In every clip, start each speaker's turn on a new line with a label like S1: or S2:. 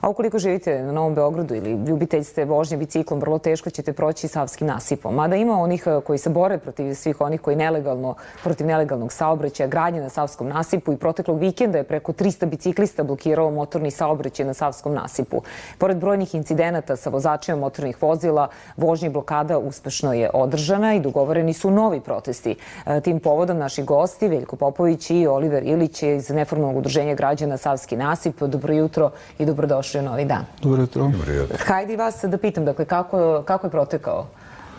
S1: A ukoliko živite na Novom Beogradu ili ljubitelj ste vožnje biciklom, vrlo teško ćete proći savskim nasipom. Mada ima onih e, koji se bore protiv svih onih koji nelegalno, protiv nelegalnog saobraćaja, gradnje na savskom nasipu i proteklog vikenda je preko 300 biciklista blokiralo motorni saobraćaj na savskom nasipu. Pored brojnih incidenata sa vozačima motornih vozila, vožnja blokada uspešno je održana i dogovoreni su novi protesti. E, tim povodom naši gosti, Veljko Popović i Oliver Ilić iz neformalnog udruženja građana Savski nasip. Dobro jutro i dobrodošli došli u Novi Dan. Dobro jutro. Dobro jutro. Hajde vas da pitam, dakle, kako, kako je protekao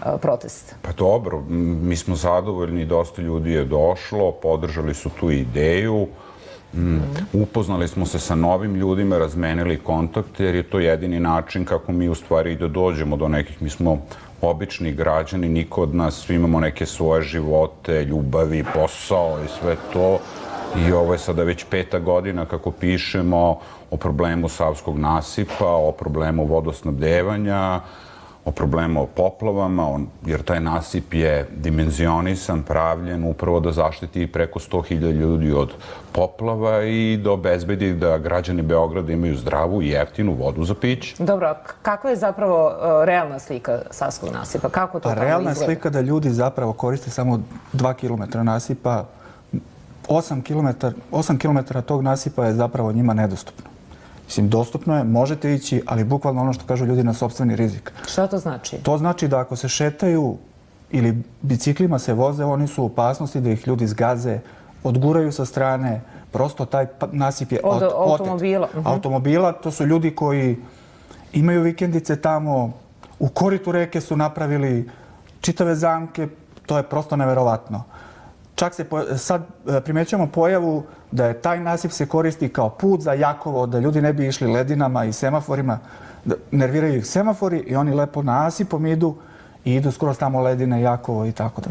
S2: e, protest? Pa dobro, mi smo zadovoljni, dosta ljudi je došlo, podržali su tu ideju, Mm. Upoznali smo se sa novim ljudima, razmenili kontakte, jer je to jedini način kako mi u stvari i da dođemo do nekih. Mi smo obični građani, niko od nas, svi imamo neke svoje živote, ljubavi, posao i sve to. I ovo je sada već peta godina kako pišemo o problemu savskog nasipa, o problemu vodosnabdevanja, o problemu o poplavama, on, jer taj nasip je dimenzionisan, pravljen upravo da zaštiti preko 100.000 ljudi od poplava i da obezbedi da građani Beograda imaju zdravu i jeftinu vodu za pić. Dobro,
S1: kakva je zapravo uh, realna slika Savskog nasipa? Kako to pa, tamo realna izgleda? Realna
S3: slika da ljudi zapravo koriste samo 2 km nasipa 8 km, 8 km tog nasipa je zapravo njima nedostupno. Mislim, dostupno je, možete ići, ali bukvalno ono što kažu ljudi na sobstveni rizik. Šta to znači? To znači da ako se šetaju ili biciklima se voze, oni su u opasnosti da ih ljudi zgaze, odguraju sa strane, prosto taj pa, nasip je Od, automobila. Mhm. Automobila, to su ljudi koji imaju vikendice tamo, u koritu reke su napravili čitave zamke, to je prosto neverovatno. Uh, Čak se po, sad e, primećujemo pojavu da je taj nasip se koristi kao put za Jakovo, da ljudi ne bi išli ledinama i semaforima. Da Nerviraju ih semafori i oni lepo nasipom idu i idu skroz tamo ledine, Jakovo i tako da.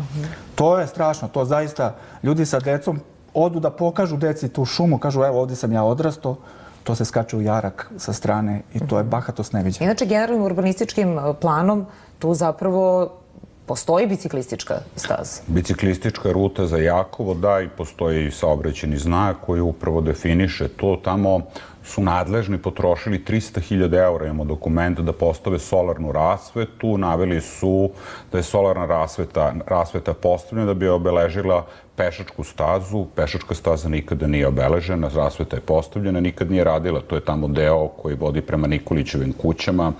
S3: To je strašno, to zaista ljudi sa decom odu da pokažu deci tu šumu, kažu evo ovde sam ja odrastao, to se skače u jarak sa strane i to je mhm. bahatost neviđena. Inače, generalnim urbanističkim e, planom tu zapravo Postoji biciklistička
S2: staza? Biciklistička ruta za Jakovo, da, i postoji saobraćeni znak koji upravo definiše to. Tamo su nadležni potrošili 300.000 eura, imamo dokument, da postave solarnu rasvetu. Naveli su da je solarna rasveta, rasveta postavljena da bi obeležila pešačku stazu. Pešačka staza nikada nije obeležena, rasveta je postavljena, nikad nije radila. To je tamo deo koji vodi prema Nikolićevim kućama.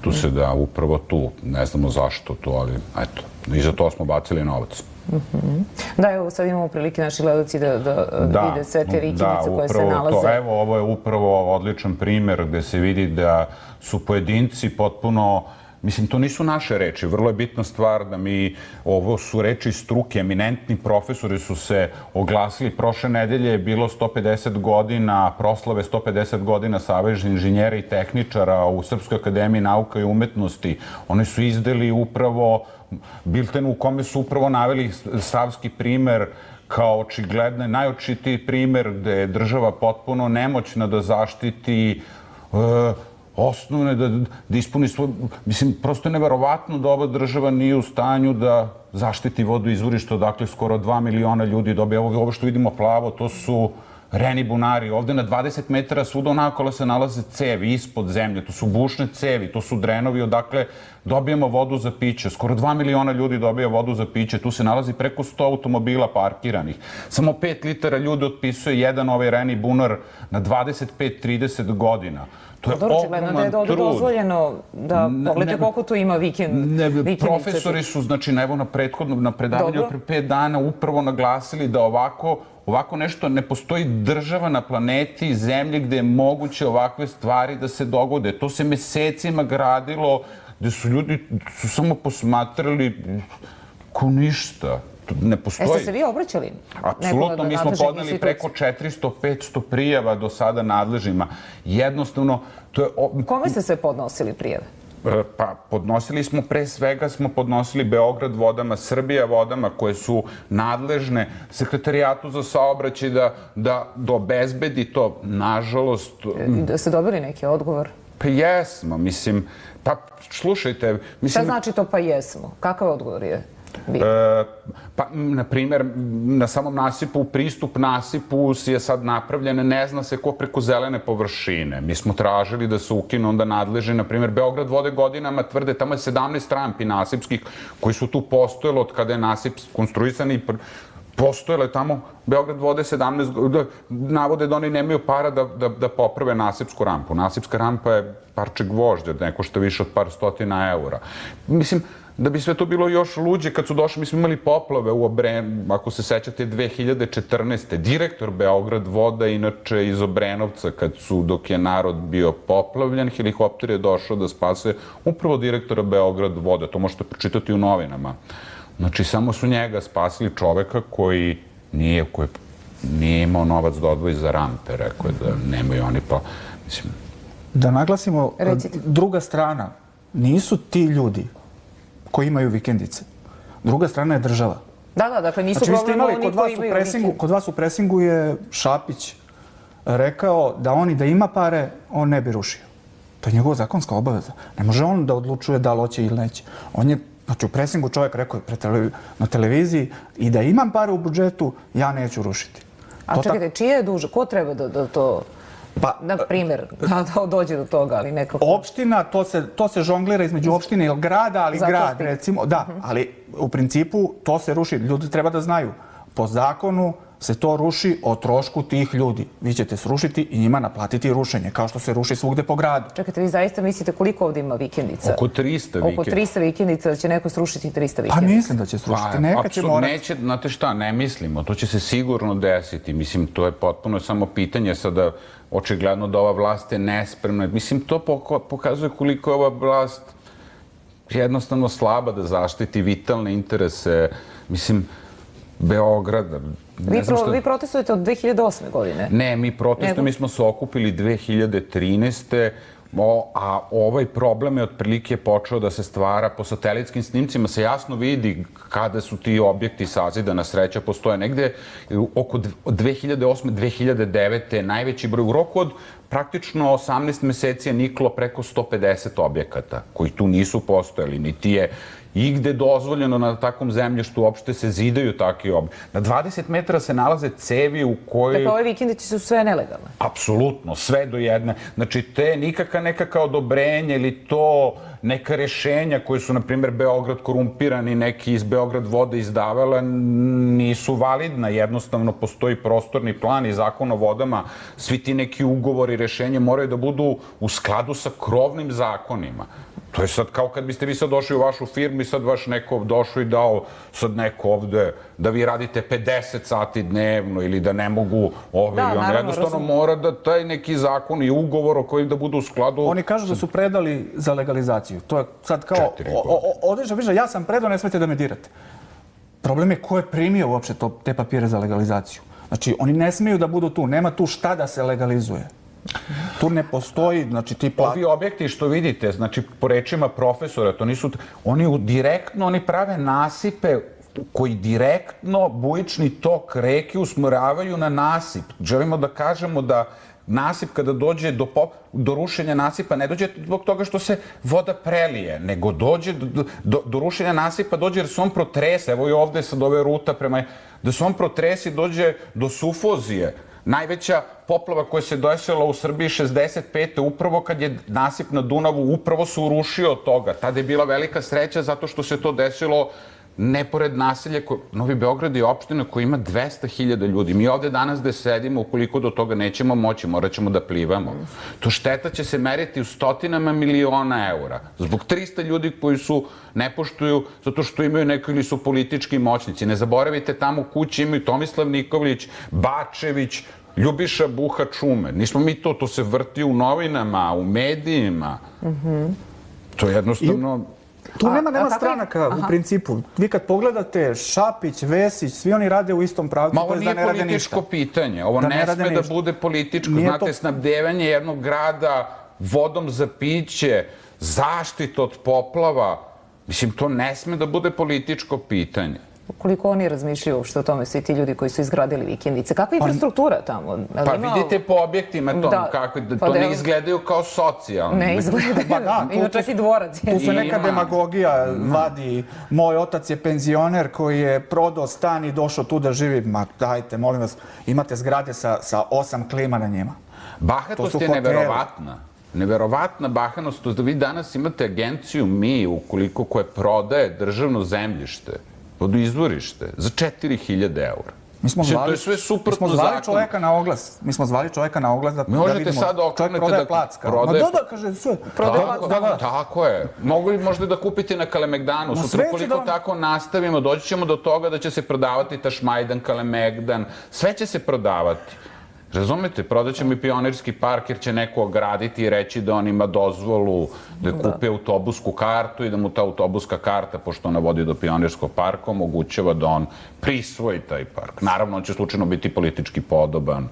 S2: Tu se da upravo tu, ne znamo zašto to, ali eto, i za to smo bacili novac.
S1: Mm Da, evo sad imamo prilike naši gledalci da, da, da vide sve te vikidice da, koje se nalaze. To.
S2: Evo, ovo je upravo odličan primjer gde se vidi da su pojedinci potpuno Mislim, to nisu naše reči. Vrlo je bitna stvar da mi, ovo su reči struke, eminentni profesori su se oglasili. Prošle nedelje je bilo 150 godina, proslave 150 godina Savežnje inženjera i tehničara u Srpskoj akademiji nauka i umetnosti. Oni su izdeli upravo biltenu u kome su upravo naveli savski primer kao očigledne, najočitiji primer gde je država potpuno nemoćna da zaštiti e, osnovne, da, da ispuni svoj... Mislim, prosto je neverovatno da ova država nije u stanju da zaštiti vodu izvorišta, dakle skoro 2 miliona ljudi dobije ovo, ovo što vidimo plavo, to su Reni bunari, ovde na 20 metara svuda onakolo se nalaze cevi ispod zemlje, to su bušne cevi, to su drenovi, odakle dobijamo vodu za piće. Skoro 2 miliona ljudi dobija vodu za piće, tu se nalazi preko 100 automobila parkiranih. Samo 5 litara ljudi otpisuje jedan ovaj Reni bunar na 25-30 godina. To je Dobro, ogroman da je trud. dozvoljeno
S1: da pogledajte koliko tu ima vikend, ne, vikendice. Profesori
S2: su, znači, evo na prethodnom, na predavanju pre 5 dana upravo naglasili da ovako Ovako nešto, ne postoji država na planeti, zemlje gde je moguće ovakve stvari da se dogode. To se mesecima gradilo, gde su ljudi su samo posmatrali ko ništa ne e, postoji. Jeste se
S1: vi obraćali? Apsolutno, da mi smo podneli preko
S2: 400-500 prijava do sada nadležima. Jednostavno, to je... Kome ste se podnosili prijave? E, pa podnosili smo, pre svega smo podnosili Beograd vodama, Srbija vodama koje su nadležne sekretarijatu za saobraćaj da, da, da to, nažalost... E, da ste dobili neki odgovor? Pa jesmo, mislim, pa slušajte... Mislim, Šta znači
S1: to pa jesmo? Kakav odgovor je?
S2: E, pa, na primjer, na samom nasipu, pristup nasipu je sad napravljen, ne zna se ko preko zelene površine. Mi smo tražili da se ukinu onda nadleži, na primjer, Beograd vode godinama tvrde, tamo je 17 rampi nasipskih koji su tu postojalo od kada je nasip konstruisan i postojalo je tamo, Beograd vode 17, da, navode da oni nemaju para da, da, da poprave nasipsku rampu. Nasipska rampa je parče gvožđa, neko što više od par stotina eura. Mislim, da bi sve to bilo još luđe kad su došli, mi smo imali poplave u Obren, ako se sećate 2014. Direktor Beograd voda, inače iz Obrenovca, kad su, dok je narod bio poplavljen, helikopter je došao da spase upravo direktora Beograd voda, to možete pročitati u novinama. Znači, samo su njega spasili čoveka koji nije, koji nije imao novac da odvoji za rampe, rekao je da nemaju oni pa,
S3: mislim... Da naglasimo, Recite. druga strana, nisu ti ljudi koji imaju vikendice. Druga strana je država. Da, da, dakle nisu znači, problem oni kod vas koji imaju presingu, Kod vas u presingu je Šapić rekao da oni da ima pare, on ne bi rušio. To je njegova zakonska obaveza. Ne može on da odlučuje da li hoće ili neće. On je, znači u presingu čovjek rekao je na televiziji i da imam pare u budžetu, ja neću rušiti. A to čekajte,
S1: čije je duže? Ko treba da, da to... Pa, na e, primjer, da, da dođe do toga, ali nekako...
S3: Opština, to se, to se žonglira između opštine ili grada, ali Zato grad, recimo, da, mhm. ali u principu to se ruši. Ljudi treba da znaju, po zakonu se to ruši o trošku tih ljudi. Vi ćete srušiti i njima naplatiti rušenje, kao što se ruši svugde po gradu.
S1: Čekajte, vi zaista mislite koliko ovde ima vikendica?
S3: Oko 300 vikendica. Oko 300
S1: vikendica, da će neko srušiti 300 pa vikendica?
S3: Pa mislim da će srušiti.
S2: Pa, Neka će morati. Neće, znate šta, ne mislimo. To će se sigurno desiti. Mislim, to je potpuno samo pitanje sada očigledno da ova vlast je nespremna. Mislim, to pokazuje koliko je ova vlast jednostavno slaba da zaštiti vitalne interese. Mislim, Beograda. Vi, vi
S1: protestujete od 2008. godine?
S2: Ne, mi protestujemo, mi smo se okupili 2013. a ovaj problem je otprilike počeo da se stvara po satelitskim snimcima. Se jasno vidi kada su ti objekti sazidana sreća postoje. Negde oko 2008. 2009. najveći broj u roku od praktično 18 meseci je niklo preko 150 objekata koji tu nisu postojali, niti je i gde dozvoljeno na takvom zemljištu uopšte se zidaju takvi objekti. Na 20 metara se nalaze cevi u kojoj... Dakle, ove vikendice su sve nelegalne? Apsolutno, sve do jedne. Znači, te nikaka nekaka odobrenje ili to neka rešenja koje su, na primjer, Beograd korumpirani, neki iz Beograd vode izdavala, nisu validna. Jednostavno, postoji prostorni plan i zakon o vodama. Svi ti neki ugovori, rešenja moraju da budu u skladu sa krovnim zakonima. To je sad kao kad biste vi sad došli u vašu firmu i sad vaš neko došao i dao sad neko ovde da vi radite 50 sati dnevno ili da ne mogu ove da, one. Jednostavno mora
S3: da taj neki zakon i ugovor o kojim da budu u skladu... Oni kažu da su predali za legalizaciju. To je sad kao... Odlično, više, ja sam predao, ne smete da me dirate. Problem je ko je primio uopšte te papire za legalizaciju. Znači, oni ne smeju da budu tu. Nema tu šta da se legalizuje. Tu ne postoji, znači ti plat...
S2: Ovi objekti što vidite, znači po rečima profesora, to nisu... Oni direktno, oni prave nasipe koji direktno bujični tok reke usmeravaju na nasip. Želimo da kažemo da nasip kada dođe do, pop, do rušenja nasipa ne dođe zbog toga što se voda prelije, nego dođe do, do, do rušenja nasipa dođe jer se on protrese, evo i ovde sad ove ruta prema, da se on protrese i dođe do sufozije. Najveća poplava koja se desila u Srbiji 65. upravo kad je nasip na Dunavu upravo se urušio od toga. Tada je bila velika sreća zato što se to desilo nepored naselja, ko, Novi Beograd je opština koja ima 200.000 ljudi. Mi ovde danas gde sedimo, ukoliko do toga nećemo moći, morat ćemo da plivamo. To šteta će se meriti u stotinama miliona eura. Zbog 300 ljudi koji su ne poštuju zato što imaju neko ili su politički moćnici. Ne zaboravite, tamo kući imaju Tomislav Nikovlić, Bačević, Ljubiša Buha Čume. Nismo mi to, to se vrti u novinama, u medijima. Mm -hmm. To je jednostavno... I
S3: Tu nema, nema stranaka je? u principu. Vi kad pogledate Šapić, Vesić, svi oni rade u istom pravcu. Ma ovo nije da ne političko
S2: pitanje. Ovo da ne, ne sme da ništa. da bude političko. Nije Znate, to... snabdevanje jednog grada vodom za piće, zaštita od poplava. Mislim, to ne sme da bude političko pitanje
S1: koliko oni razmišljaju uopšte o tome, svi ti ljudi koji su izgradili vikendice. Kakva je pa infrastruktura tamo? Ali pa ima... vidite
S2: po objektima tom, da, kako, pa to pa ne izgledaju kao socijalno. Ne izgledaju, pa da, tu, ima čak i dvorac.
S3: Tu se neka ima. demagogija mm. vadi. Moj otac je penzioner koji je prodao stan i došao tu da živi. Ma dajte, molim vas, imate zgrade sa, sa osam klima na njima. Bahatost je neverovatna.
S2: Neverovatna bahanost. Vi danas imate agenciju Mi, ukoliko koje prodaje državno zemljište od izvorište za 4000 eura.
S3: Mi smo zvali, to je sve mi smo zvali zakon. čoveka na oglas. Mi smo zvali čoveka na oglas da, da Možete da vidimo. sad okrenete da... Plac, Prodaje... Ma da,
S2: da, kaže, sve. Prodaje tako, da, plac, da, da. Tako je. Mogli možda da kupite na Kalemegdanu. Ma, Sutra koliko da... tako nastavimo, doći ćemo do toga da će se prodavati ta Šmajdan, Kalemegdan. Sve će se prodavati. Razumete, prodaćemo i pionirski park jer će neko ograditi i reći da on ima dozvolu da kupe da. autobusku kartu i da mu ta autobuska karta, pošto ona vodi do pionirskog parka, omogućava da on prisvoji taj park. Naravno, on će slučajno biti politički podoban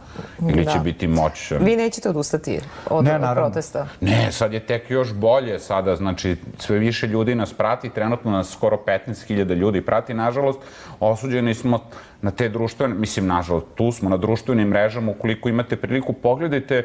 S2: ili da. će biti moćan. Vi
S1: nećete odustati od ne, protesta?
S2: Ne, sad je tek još bolje sada, znači sve više ljudi nas prati, trenutno nas skoro 15.000 ljudi prati, nažalost, osuđeni smo na te društvene, mislim, nažalost, tu smo na društvenim mrežama u ukoliko imate priliku, pogledajte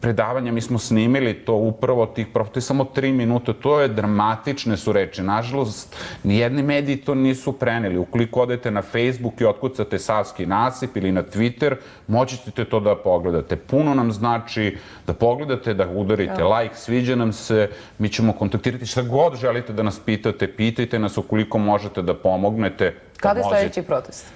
S2: predavanja, mi smo snimili to upravo tih profita, je samo tri minuta, to je dramatične su reči. Nažalost, nijedni mediji to nisu preneli. Ukoliko odete na Facebook i otkucate Savski nasip ili na Twitter, moćete to da pogledate. Puno nam znači da pogledate, da udarite ja. like, sviđa nam se, mi ćemo kontaktirati šta god želite da nas pitate, pitajte nas ukoliko možete da pomognete. Da Kada je sledeći protest?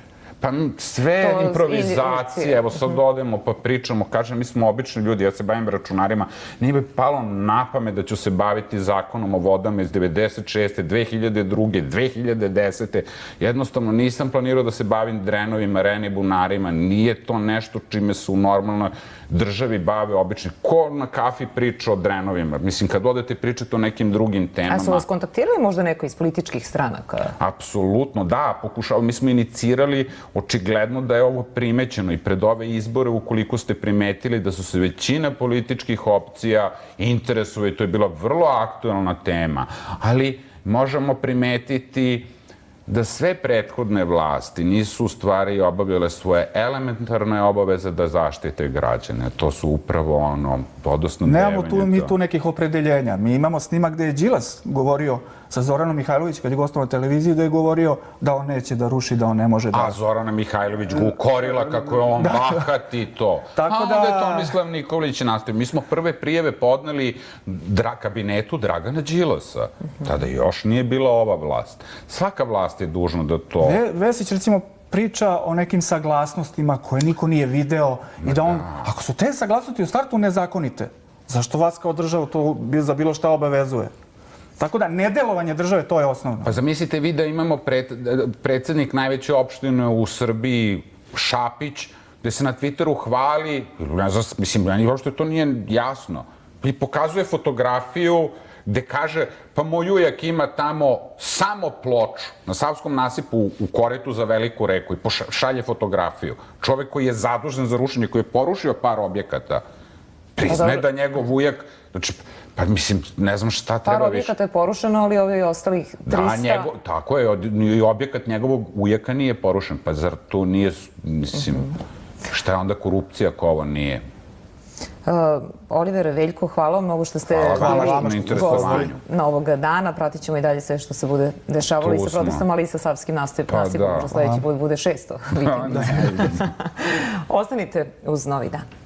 S2: Pa sve to improvizacije, evo sad mhm. odemo pa pričamo, kažem, mi smo obični ljudi, ja se bavim računarima, nije bi palo na pamet da ću se baviti zakonom o vodama iz 96. 2002. 2010. Jednostavno nisam planirao da se bavim drenovima, reni bunarima, nije to nešto čime su u normalnoj državi bave obični. Ko na kafi priča o drenovima? Mislim, kad odete pričate o nekim drugim temama. A su vas
S1: kontaktirali možda neko iz političkih stranaka?
S2: Apsolutno, da, pokušali, mi smo inicirali Očigledno da je ovo primećeno i pred ove izbore ukoliko ste primetili da su se većina političkih opcija interesuje to je bila vrlo aktuelna tema, ali možemo primetiti da sve prethodne vlasti nisu u stvari obavljale svoje elementarne obaveze da zaštite građane. To su upravo ono odnosno... Nemamo tu, mi
S3: tu nekih opredeljenja. Mi imamo snimak gde je Đilas govorio sa Zoranom Mihajlović kad je gostao na televiziji da je govorio da on neće da ruši, da on ne može da... A
S2: Zorana Mihajlović ga ukorila kako je on da. bahat i to. Tako A onda da... je Tomislav Nikolić nastavio. Mi smo prve prijeve podneli dra... kabinetu Dragana Đilasa. Tada još nije bila ova vlast. Svaka vlast je dužna da to... Ve,
S3: Vesić recimo priča o nekim saglasnostima koje niko nije video i da on, da. ako su te saglasnosti u startu nezakonite, zašto vas kao država to za bilo šta obavezuje? Tako da, nedelovanje države, to je osnovno.
S2: Pa zamislite vi da imamo pred, predsednik najveće opštine u Srbiji, Šapić, gde se na Twitteru hvali, ne znam, mislim, meni uopšte to nije jasno, i pokazuje fotografiju gde kaže, pa moj ujak ima tamo samo ploču na Savskom nasipu u koretu za veliku reku i pošalje fotografiju. Čovek koji je zadužen za rušenje, koji je porušio par objekata, pa priznaje da njegov ujak Znači, pa mislim, ne znam šta treba više. Par objekata
S1: je porušeno, ali ovo ostalih 300. Da, njego,
S2: tako je, i objekat njegovog ujaka nije porušen. Pa zar to nije, mislim, mhm. šta je onda korupcija ako ovo nije?
S1: Uh, Oliver Veljko, hvala vam mnogo što ste hvala, bili gosti ovog dana. Pratit ćemo i dalje sve što se bude dešavalo i sa protestom, ali i sa savskim nastup, pa, nasipom. Pa da. Možda sledeći put bude 600. Da, da. Ostanite uz novi dan.